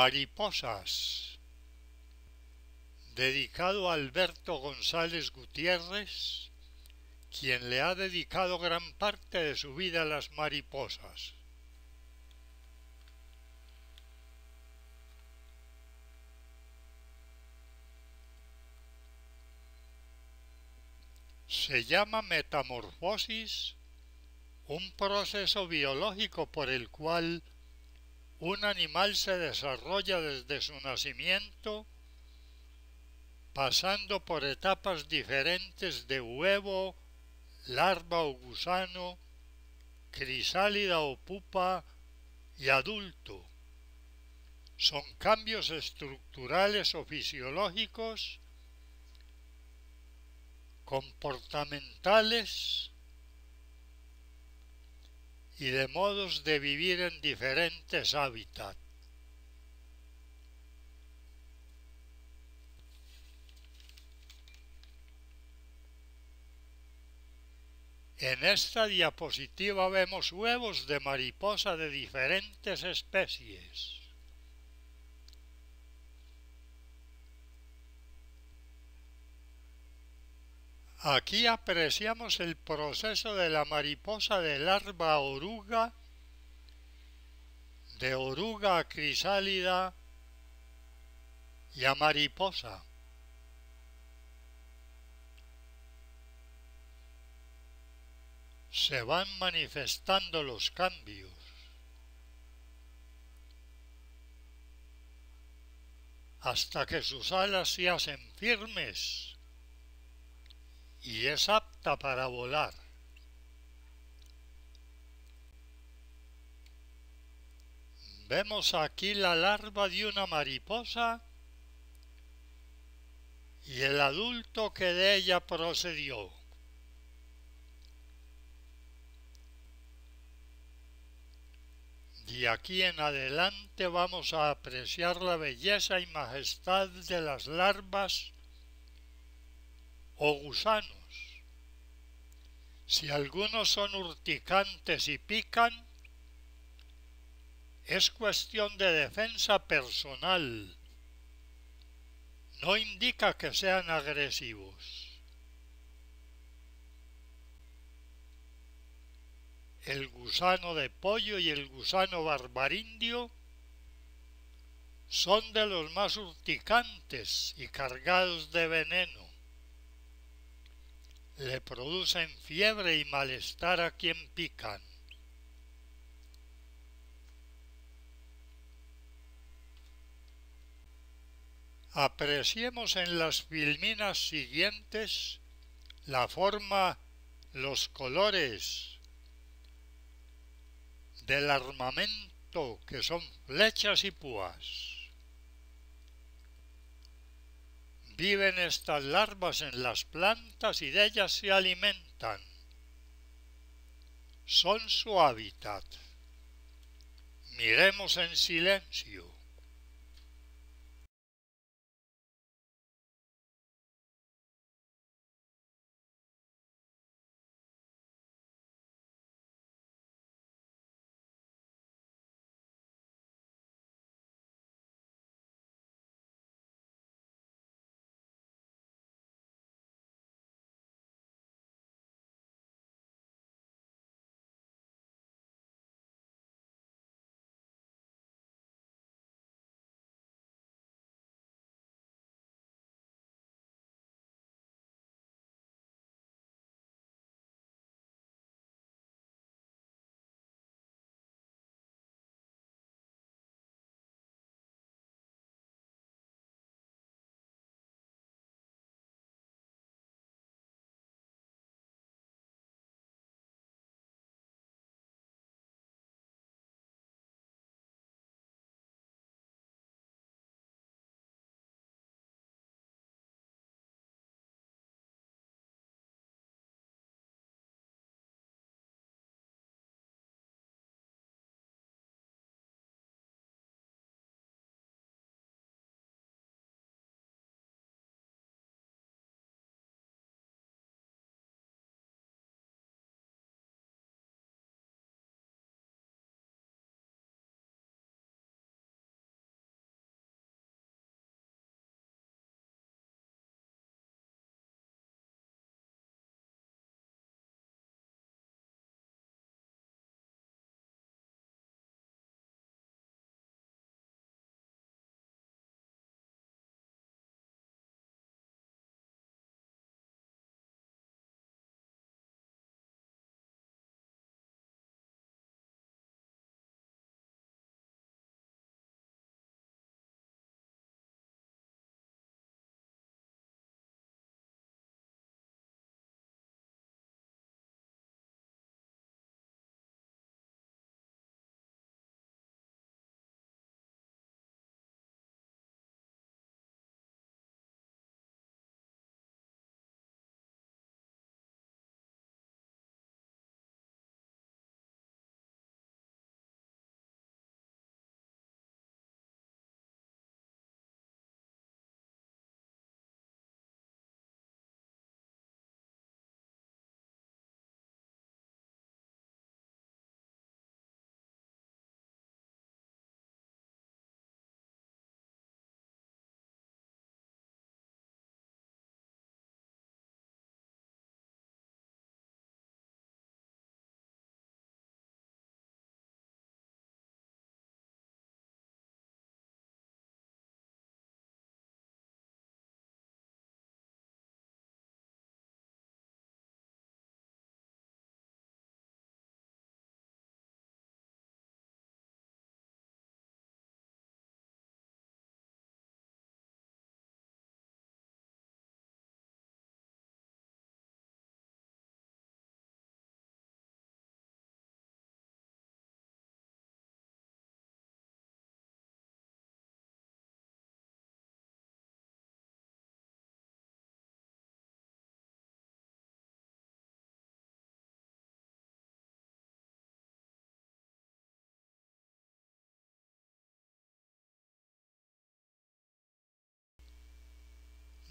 Mariposas Dedicado a Alberto González Gutiérrez, quien le ha dedicado gran parte de su vida a las mariposas. Se llama metamorfosis un proceso biológico por el cual un animal se desarrolla desde su nacimiento pasando por etapas diferentes de huevo, larva o gusano, crisálida o pupa y adulto. Son cambios estructurales o fisiológicos, comportamentales, y de modos de vivir en diferentes hábitats. En esta diapositiva vemos huevos de mariposa de diferentes especies. Aquí apreciamos el proceso de la mariposa de larva oruga, de oruga a crisálida y a mariposa. Se van manifestando los cambios. hasta que sus alas se hacen firmes y es apta para volar. Vemos aquí la larva de una mariposa y el adulto que de ella procedió. De aquí en adelante vamos a apreciar la belleza y majestad de las larvas o gusanos. Si algunos son urticantes y pican, es cuestión de defensa personal. No indica que sean agresivos. El gusano de pollo y el gusano barbarindio son de los más urticantes y cargados de veneno le producen fiebre y malestar a quien pican. Apreciemos en las filminas siguientes la forma, los colores del armamento que son flechas y púas. Viven estas larvas en las plantas y de ellas se alimentan. Son su hábitat. Miremos en silencio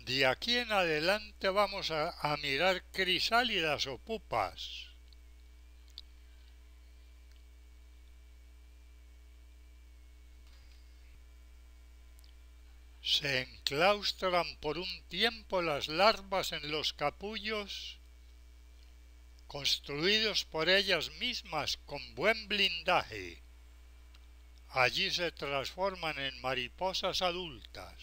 De aquí en adelante vamos a, mirar crisálidas o pupas. Se enclaustran por un tiempo las larvas en los capullos construidos por ellas mismas con buen blindaje. Allí se transforman en mariposas adultas.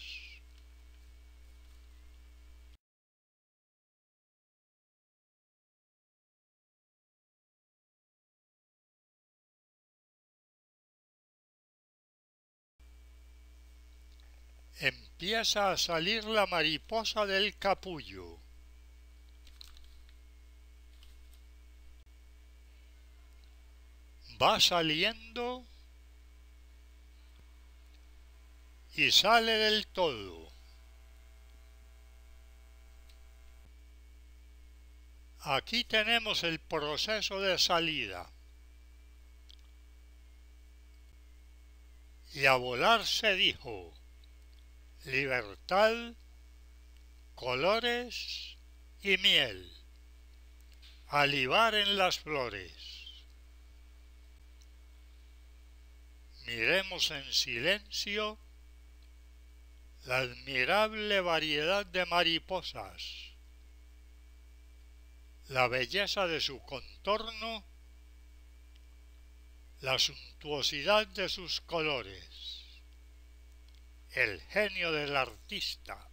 empieza a salir la mariposa del capullo. Va saliendo y sale del todo. Aquí tenemos el proceso de salida. Y a volar se dijo libertad, colores y miel, alivar en las flores. Miremos en silencio la admirable variedad de mariposas, la belleza de su contorno, la suntuosidad de sus colores el genio del artista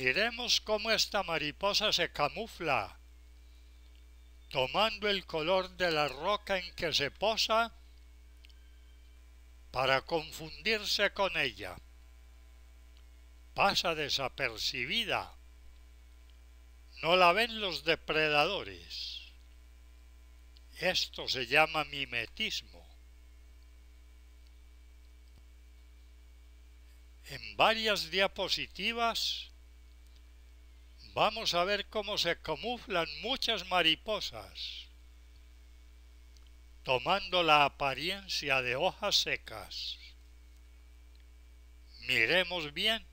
Miremos cómo esta mariposa se camufla, tomando el color de la roca en que se posa para confundirse con ella. Pasa desapercibida. No la ven los depredadores. Esto se llama mimetismo. En varias diapositivas Vamos a ver cómo se camuflan muchas mariposas, tomando la apariencia de hojas secas. Miremos bien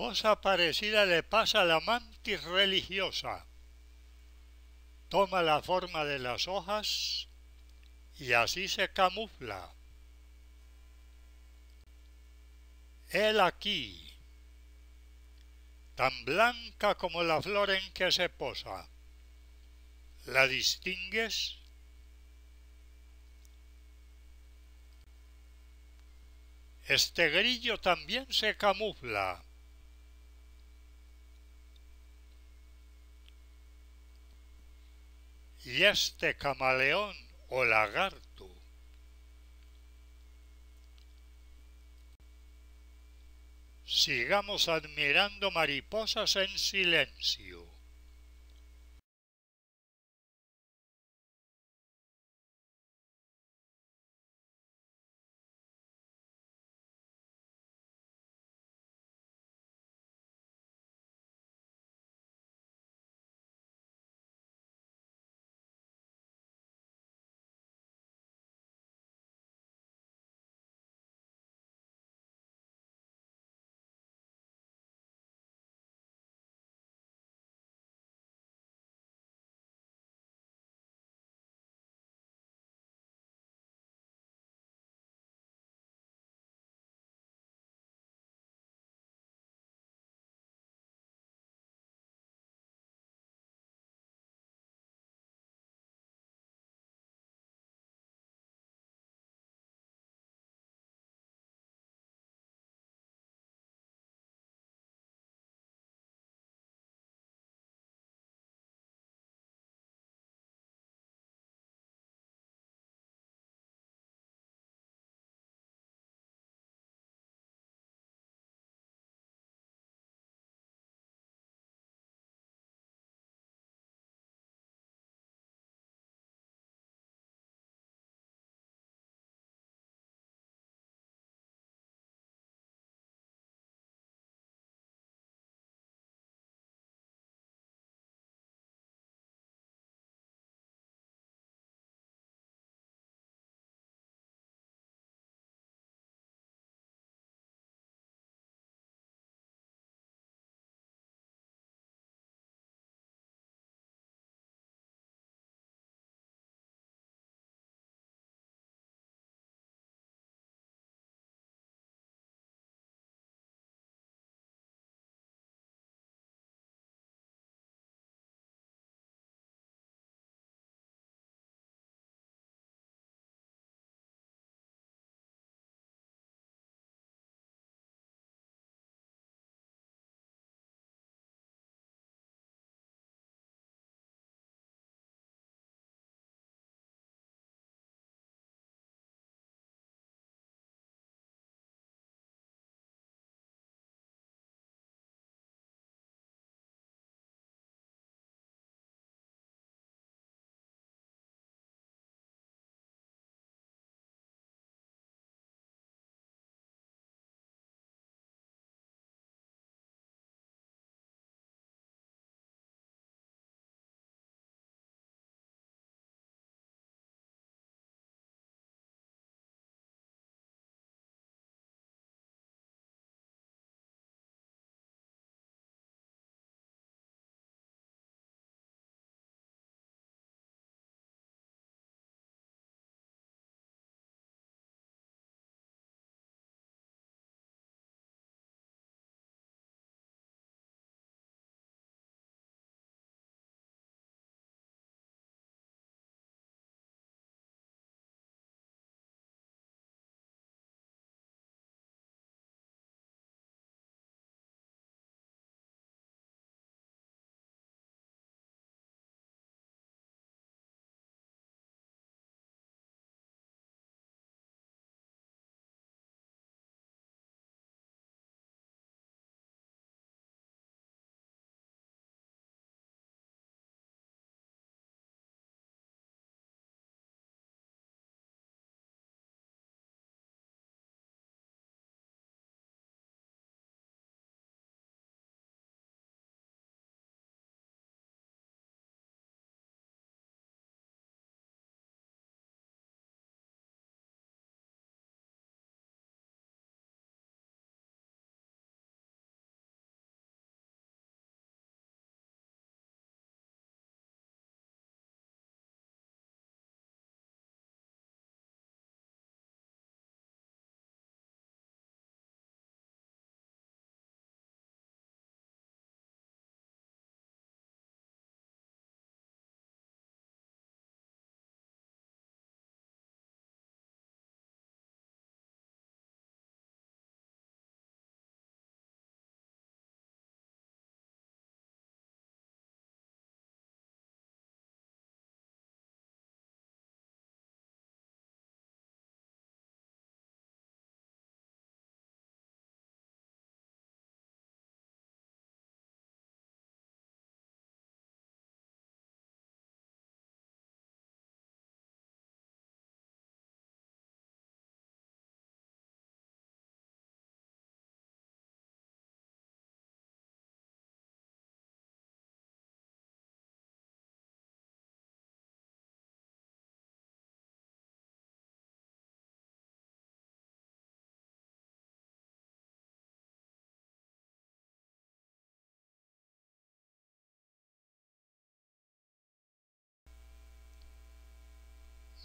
Cosa parecida le pasa a la mantis religiosa. Toma la forma de las hojas y así se camufla. Él aquí, tan blanca como la flor en que se posa. ¿La distingues? Este grillo también se camufla. y este camaleón o lagarto. Sigamos admirando mariposas en silencio.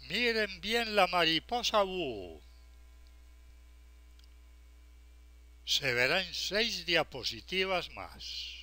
Miren bien la mariposa Wu, Se verá en seis diapositivas más.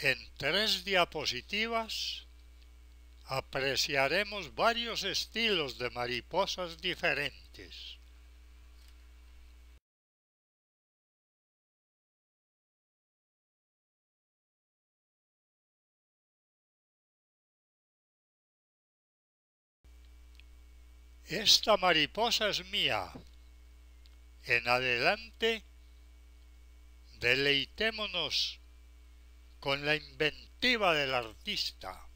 En tres diapositivas apreciaremos varios estilos de mariposas diferentes. Esta mariposa es mía. En adelante, deleitémonos con la inventiva del artista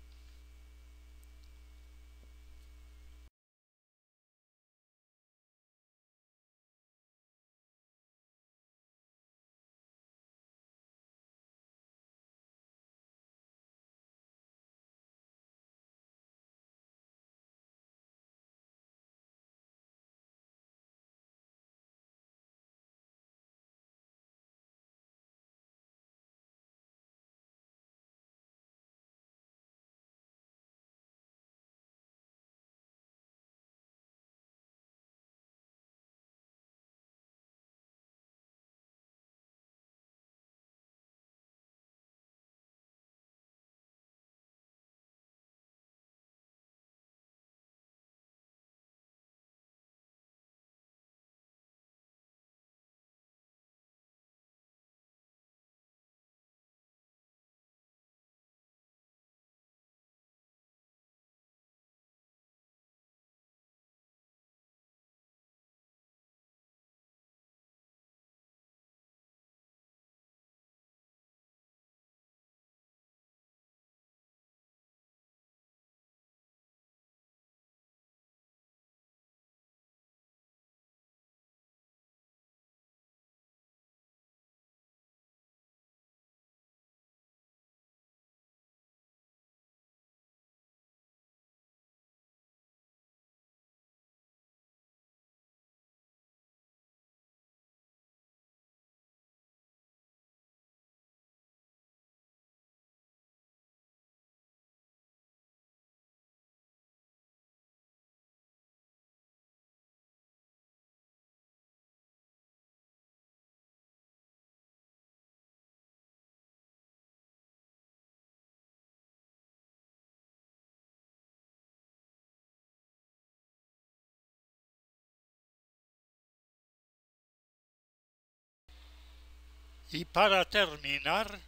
Y para terminar,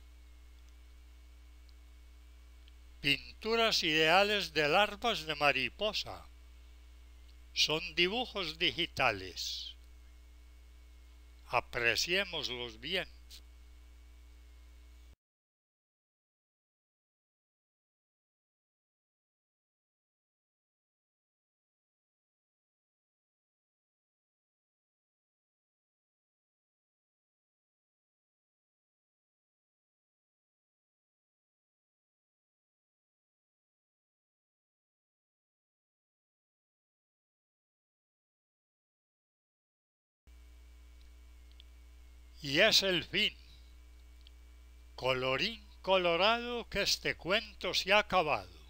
pinturas ideales de larvas de mariposa. Son dibujos digitales. Apreciémoslos bien. y es el fin. Colorín colorado que este cuento se ha acabado.